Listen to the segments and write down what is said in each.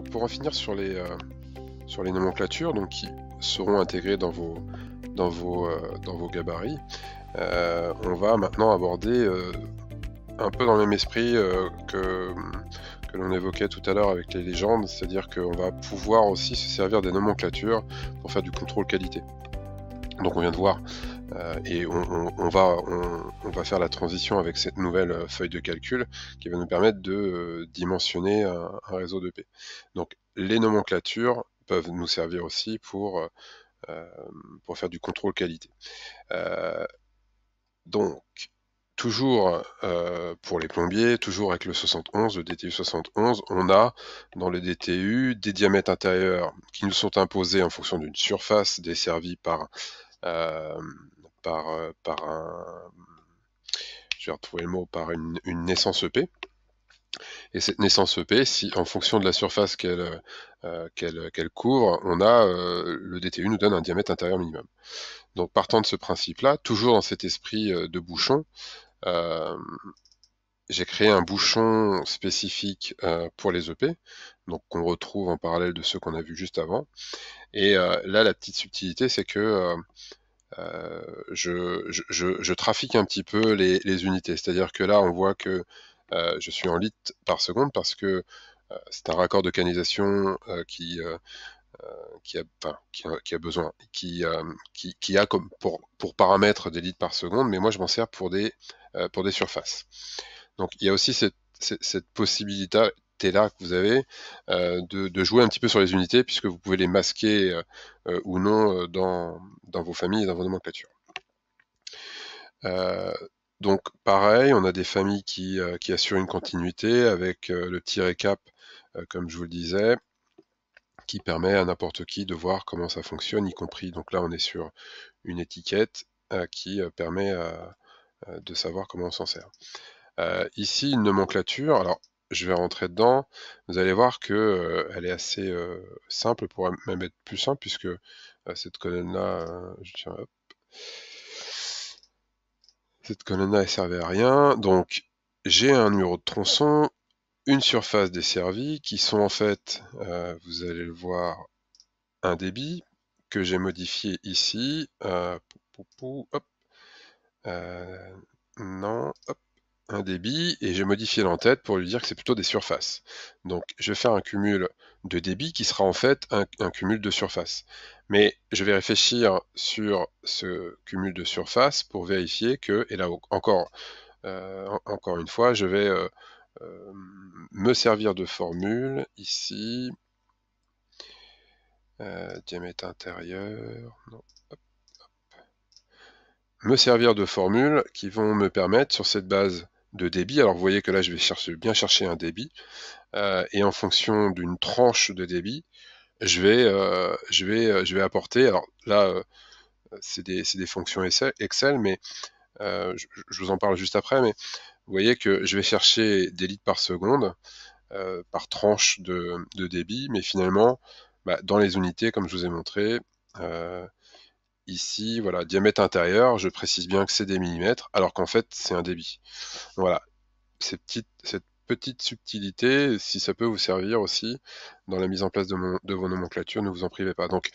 pour en finir sur les, euh, nomenclatures qui seront intégrées dans vos, euh, gabarits, euh, on va maintenant aborder un peu dans le même esprit que, que l'on évoquait tout à l'heure avec les légendes, c'est-à-dire qu'on va pouvoir aussi se servir des nomenclatures pour faire du contrôle qualité. Donc on vient de voir euh, et on, va, on, va faire la transition avec cette nouvelle euh, feuille de calcul qui va nous permettre de euh, dimensionner un, réseau de P. Donc les nomenclatures peuvent nous servir aussi pour, pour faire du contrôle qualité. donc toujours pour les plombiers, toujours avec le 71, le DTU 71, on a dans le DTU des diamètres intérieurs qui nous sont imposés en fonction d'une surface desservie par par, par un, je vais retrouver le mot, par une, naissance EP. Et cette naissance EP, si, en fonction de la surface qu'elle couvre, on a le DTU nous donne un diamètre intérieur minimum. Donc partant de ce principe-là, toujours dans cet esprit de bouchon, j'ai créé un bouchon spécifique euh, pour les EP, donc qu'on retrouve en parallèle de ceux qu'on a vus juste avant. Et euh, là, la petite subtilité, c'est que euh, je, je, trafique un petit peu les, unités. C'est-à-dire que là, on voit que je suis en litres par seconde parce que c'est un raccord de canisation qui a, besoin, qui, a comme pour, pour paramètre des litres par seconde, mais moi je m'en sers pour des surfaces. Donc il y a aussi cette, possibilité là que vous avez euh, de, jouer un petit peu sur les unités puisque vous pouvez les masquer euh, euh, ou non dans, vos familles et dans vos nomenclatures. donc pareil, on a des familles qui, qui assurent une continuité avec le petit récap, comme je vous le disais, qui permet à n'importe qui de voir comment ça fonctionne, y compris, donc là on est sur une étiquette qui permet de savoir comment on s'en sert. Euh, ici, une nomenclature. Alors, je vais rentrer dedans. Vous allez voir que euh, elle est assez euh, simple, pourrait même être plus simple, puisque cette colonne-là, je tiens, hop. Cette colonne-là, elle servait à rien. Donc, j'ai un numéro de tronçon, une surface desservie, qui sont en fait, vous allez le voir, un débit que j'ai modifié ici. non, hop un débit et j'ai modifié l'entête pour lui dire que c'est plutôt des surfaces. Donc je vais faire un cumul de débit qui sera en fait un, cumul de surface. Mais je vais réfléchir sur ce cumul de surface pour vérifier que, et là encore, euh, encore une fois, je vais euh, euh, me servir de formule ici, diamètre intérieur, me servir de formules qui vont me permettre sur cette base de débit. Alors vous voyez que là je vais chercher, bien chercher un débit euh, et en fonction d'une tranche de débit, je vais, euh, je vais, euh, je vais apporter. Alors là, c'est des, des, fonctions Excel, mais je, vous en parle juste après. Mais vous voyez que je vais chercher des litres par seconde, par tranche de, débit, mais finalement, bah, dans les unités, comme je vous ai montré, Ici, voilà, diamètre intérieur, je précise bien que c'est des millimètres, alors qu'en fait, c'est un débit. Voilà, cette petite subtilité, si ça peut vous servir aussi dans la mise en place de, de vos nomenclatures, ne vous en privez pas. Donc,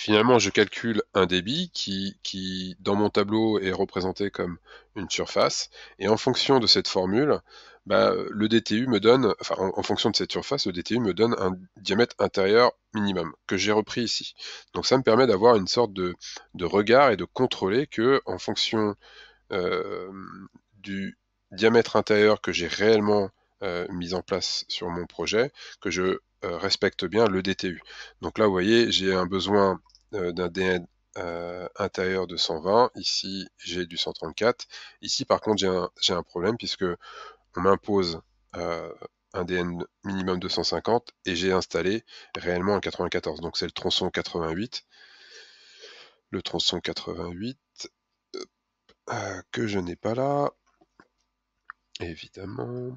finalement, je calcule un débit qui, dans mon tableau, est représenté comme une surface. Et en fonction de cette formule, bah, le DTU me donne, en, fonction de cette surface, le DTU me donne un diamètre intérieur minimum que j'ai repris ici. Donc ça me permet d'avoir une sorte de, regard et de contrôler que, en fonction euh, du diamètre intérieur que j'ai réellement euh, mis en place sur mon projet, que je euh, respecte bien le DTU. Donc là, vous voyez, j'ai un besoin euh, d'un DN euh, intérieur de 120. Ici, j'ai du 134. Ici, par contre, j'ai un, un, problème puisque on m'impose euh, un DN minimum de 250 et j'ai installé réellement un 94. Donc c'est le tronçon 88. Le tronçon 88 que je n'ai pas là. Évidemment.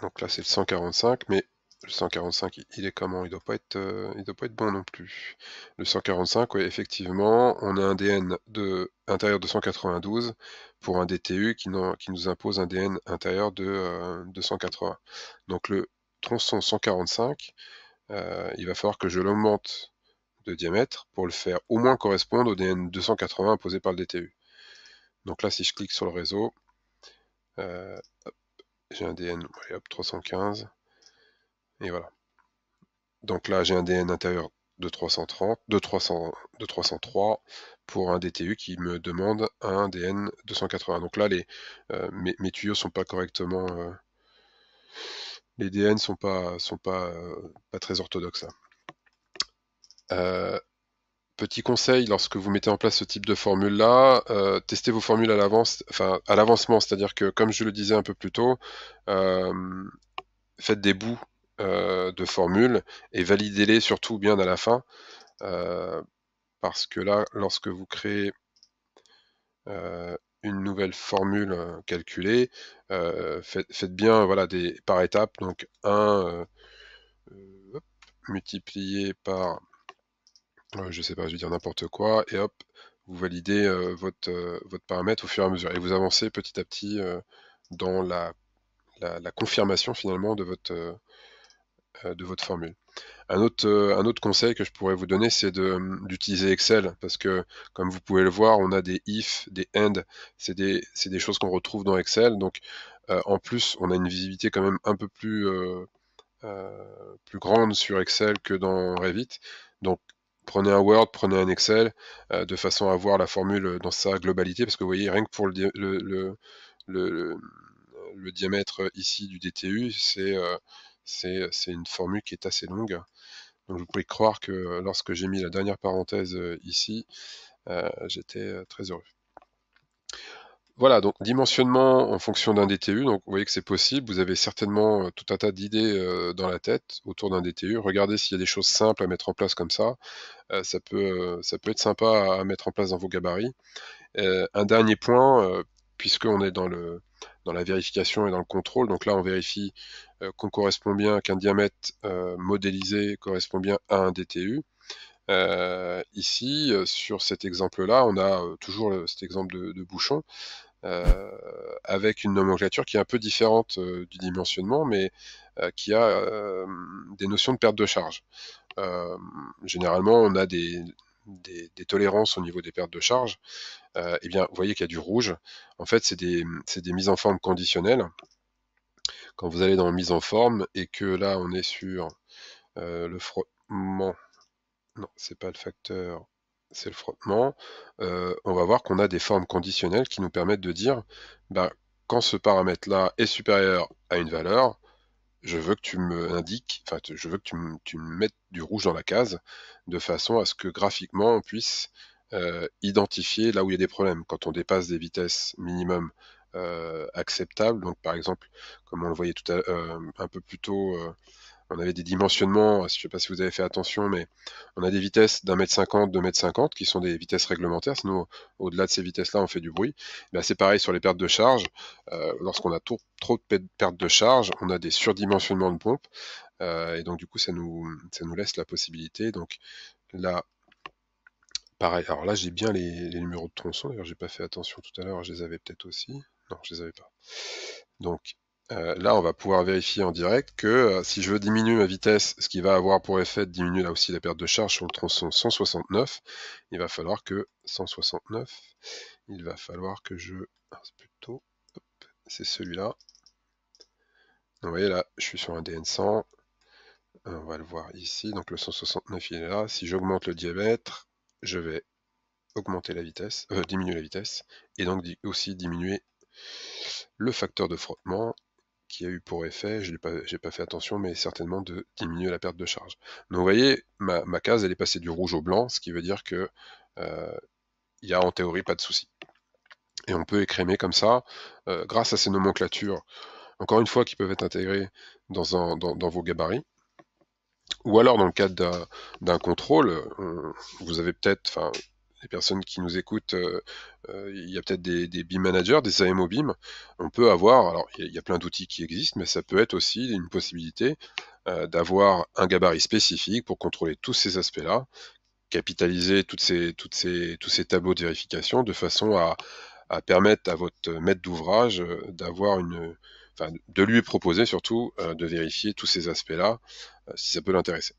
Donc là, c'est le 145, mais le 145, il est comment Il doit pas être, euh, doit pas être bon non plus. Le 145, oui, effectivement, on a un DN de intérieur de 192 pour un DTU qui, qui nous impose un DN intérieur de, 280. Euh, Donc le tronçon 145, euh, il va falloir que je l'augmente de diamètre pour le faire au moins correspondre au DN 280 imposé par le DTU. Donc là, si je clique sur le réseau, j'ai un DN, allez, 315, et voilà. Donc là, j'ai un DN intérieur de 330, de, 300, de 303 pour un DTU qui me demande un DN 280. Donc là, les, euh, mes, tuyaux sont pas correctement, euh, les DN sont pas sont pas euh, pas très orthodoxes là petit conseil lorsque vous mettez en place ce type de formule-là, euh, testez vos formules à l'avance, enfin à l'avancement, c'est-à-dire que comme je le disais un peu plus tôt, euh, faites des bouts euh, de formules et validez-les surtout bien à la fin, parce que là, lorsque vous créez une nouvelle formule calculée, faites, bien voilà des par étapes, donc 1 multiplié par je je sais pas, je vais dire n'importe quoi, et hop, vous validez euh, votre, euh, votre paramètre au fur et à mesure. Et vous avancez petit à petit euh, dans la, confirmation finalement de votre, de votre formule. Un autre, un autre conseil que je pourrais vous donner, c'est hum, d'utiliser Excel, parce que comme vous pouvez le voir, on a des if, des end, c'est des, des, choses qu'on retrouve dans Excel. Donc en plus, on a une visibilité quand même un peu plus, plus grande sur Excel que dans Revit. Donc prenez un Word, prenez un Excel, euh, de façon à voir la formule dans sa globalité, parce que vous voyez, rien que pour le, diamètre ici du DTU, euh, c'est une formule qui est assez longue. Donc vous pouvez croire que lorsque j'ai mis la dernière parenthèse euh, ici, j'étais très heureux voilà, donc dimensionnement en fonction d'un DTU, donc vous voyez que c'est possible, vous avez certainement euh, tout un tas d'idées euh, dans la tête autour d'un DTU, regardez s'il y a des choses simples à mettre en place comme ça, euh, ça, peut, ça peut être sympa à, mettre en place dans vos gabarits. un dernier point, puisque on est dans, le, dans la vérification et dans le contrôle, donc là on vérifie qu'on correspond bien, qu'un diamètre modélisé correspond bien à un DTU. ici, sur cet exemple-là, on a toujours cet exemple de bouchon. Euh, avec une nomenclature qui est un peu différente euh, du dimensionnement, mais euh, qui a des notions de perte de charge. généralement, on a des, tolérances au niveau des pertes de charge. et eh bien, vous voyez qu'il y a du rouge. En fait, c'est des, mises en forme conditionnelles. Quand vous allez dans mise en forme et que là, on est sur le frottement, non, c'est pas le facteur c'est le frottement, euh, on va voir qu'on a des formes conditionnelles qui nous permettent de dire bah, quand ce paramètre-là est supérieur à une valeur, je veux que tu me indiques, enfin, je veux que tu me, mettes du rouge dans la case de façon à ce que graphiquement on puisse euh, identifier là où il y a des problèmes. Quand on dépasse des vitesses minimum euh, acceptables, donc par exemple, comme on le voyait tout à, un peu plus tôt on avait des dimensionnements, je ne sais pas si vous avez fait attention, mais on a des vitesses d'un mètre cinquante, deux mètres cinquante, qui sont des vitesses réglementaires, sinon au-delà de ces vitesses-là, on fait du bruit. Ben, c'est pareil sur les pertes de charge. Euh, lorsqu'on a trop, de pertes de charge, on a des surdimensionnements de pompe. Euh, et donc du coup, ça nous, laisse la possibilité. Donc là, pareil, alors là, j'ai bien les, numéros de tronçon, d'ailleurs, n'ai pas fait attention tout à l'heure, je les avais peut-être aussi. Non, je les avais pas. Donc, euh, là, on va pouvoir vérifier en direct que euh, si je veux diminuer ma vitesse, ce qui va avoir pour effet de diminuer là aussi la perte de charge sur le tronçon 169, il va falloir que 169, il va falloir que je... c'est plutôt... C'est celui-là. Vous voyez là, je suis sur un DN100. On va le voir ici. Donc le 169, il est là. Si j'augmente le diamètre, je vais augmenter la vitesse, euh, diminuer la vitesse, et donc aussi diminuer le facteur de frottement a eu pour effet, je n'ai pas, pas, fait attention, mais certainement de diminuer la perte de charge. Donc vous voyez, ma, case, elle est passée du rouge au blanc, ce qui veut dire que euh, il a en théorie pas de souci. Et on peut écrémer comme ça, euh, grâce à ces nomenclatures, encore une fois, qui peuvent être intégrées dans, un, dans, vos gabarits. Ou alors, dans le cadre d'un contrôle, euh, vous avez peut-être, enfin les personnes qui nous écoutent, euh, euh, il y a peut-être des, BIM managers, des AMO BIM. On peut avoir, alors il y, a plein d'outils qui existent, mais ça peut être aussi une possibilité euh, d'avoir un gabarit spécifique pour contrôler tous ces aspects-là, capitaliser toutes ces, toutes ces, tous ces tableaux de vérification de façon à, à permettre à votre maître d'ouvrage d'avoir une. Enfin, de lui proposer surtout de vérifier tous ces aspects-là si ça peut l'intéresser.